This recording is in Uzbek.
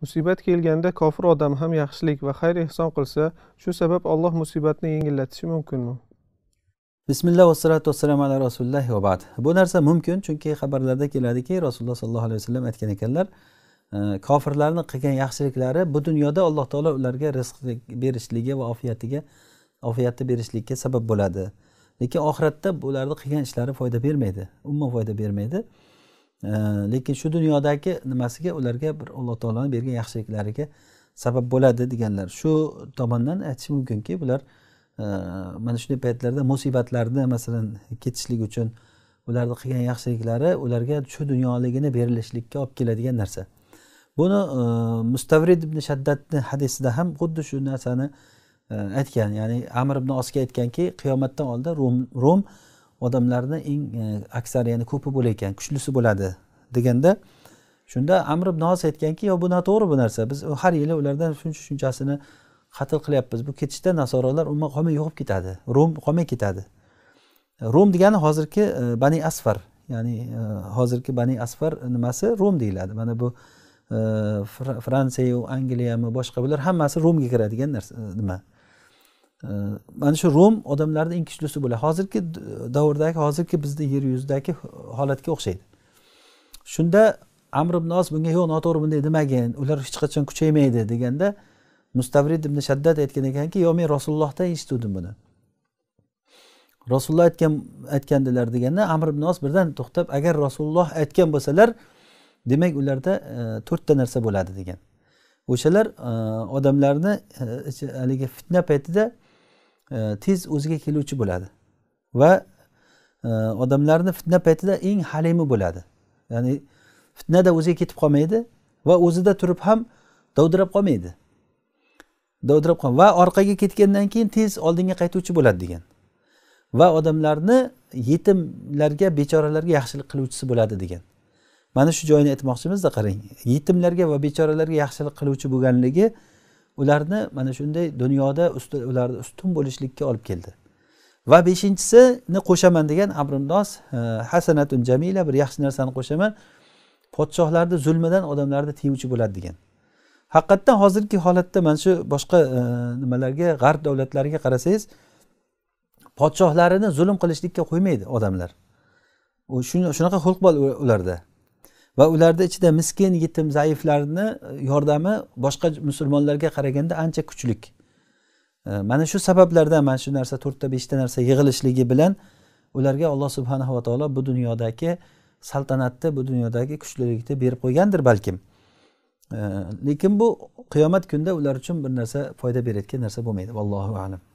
musibat kelganda kofir odam ham yaxshilik va xayr ehson qilsa shu sabab alloh musibatni yengillatishi mumkinmi bismillah vassalatu vassalam ala rasulillah va bad bu narsa mumkin chunki xabarlarda keladiki rasululloh sollallohu alayhi vasallam aytgan ekanlar e, kofirlarni qilgan yaxshiliklari bu dunyoda alloh taolo ularga rizq berishligi va ofiyatiga ofiyatni berishlikka sabab bo'ladi lekin oxiratda ularni qilgan ishlari foyda bermaydi umuman foyda bermaydi lekin shu dunyodagi nimasiga ularga bir alloh taoloni bergan yaxshiliklariga sabab bo'ladi deganlar shu tomondan aytish mumkinki bular e, mana shunday paytlarda musibatlarni masalan ketishlik uchun ularni qilgan yaxshiliklari ularga shu dunyoligini berilishlikka olib keladigan narsa buni e, mustavrid ibn shaddatni hadisida ham xuddi shu narsani e, aytgan ya'ni amir ibn osga aytganki qiyomatdan oldin rum, rum odamlarni eng e, aksari ya'ni ko'pi bo'lar ekan kuchlisi bo'ladi deganda shunda amr ibn nos aytganki yo bu noto'g'ri bu narsa biz har yili ulardan shuncha shunchasini qatl qilyapmiz bu ketishda nasorolar umuman qolmay yo'qolib ketadi rom qolmay ketadi rom degani hozirgi e, bani asfar ya'ni e, hozirgi bani asfar nimasi rom deyiladi mana bu fransiyayu angliyami boshqa bular hammasi romga kiradigan narsa nima mana shu rum odamlarni eng kuchlisi bo'ladi hozirgi davrdagi hozirgi bizni yer yuzidagi holatga o'xshaydi shunda amr ibn os bunga yo'q noto'g'ri bunday demagin ular hech qachon kuchaymaydi deganda mustavrid ibn shaddad aytgan ekanki yo men rasulullohdan eshituvdim buni rasululloh aytgan aytgandilar deganda amr ibn os birdan to'xtab agar rasululloh aytgan bo'lsalar demak ularda e, to'rtta narsa bo'ladi degan o'shalar e, odamlarni e, haligi fitna paytida E, tez o'ziga keluvchi bo'ladi va e, odamlarni fitna paytida eng halimi bo'ladi ya'ni fitnada o'ziga ketib qolmaydi va o'zida turib ham dovdirab qolmaydi dovdirab qolmaydi va orqaga ketgandan keyin tez oldinga qaytuvchi bo'ladi degan va odamlarni yetimlarga bechoralarga yaxshilik qiluvchisi bo'ladi degan mana shu joyini aytmoqchimizda qarang yetimlarga va bechoralarga yaxshilik qiluvchi bo'lganligi ularni mana shunday dunyoda ularni ustun bo'lishlikka olib keldi va beshinchisini qo'shaman degan amrindos e, hasanatun jamila bir yaxshi narsani qo'shaman podshohlarni zulmidan odamlarni tiyuvchi bo'ladi degan haqiqatdan hozirgi holatda mana shu boshqa e, nimalarga g'arb davlatlariga qarasangiz podshohlarini zulm qilishlikka qo'ymaydi odamlar shunaqa xulq bor ularda va ularni ichida miskin yetim zaiflarni e, yordami boshqa musulmonlarga qaraganda ancha kuchlik e, mana shu sabablardan mana shu narsa to'rtta beshta narsa yig'ilishligi bilan ularga alloh subhanahu va taolo bu dunyodagi saltanatni bu dunyodagi kuchlilikni berib qo'ygandir balkim e, lekin bu qiyomat kunida ular uchun bir narsa foyda berayotgan narsa bo'lmaydi vallohu alam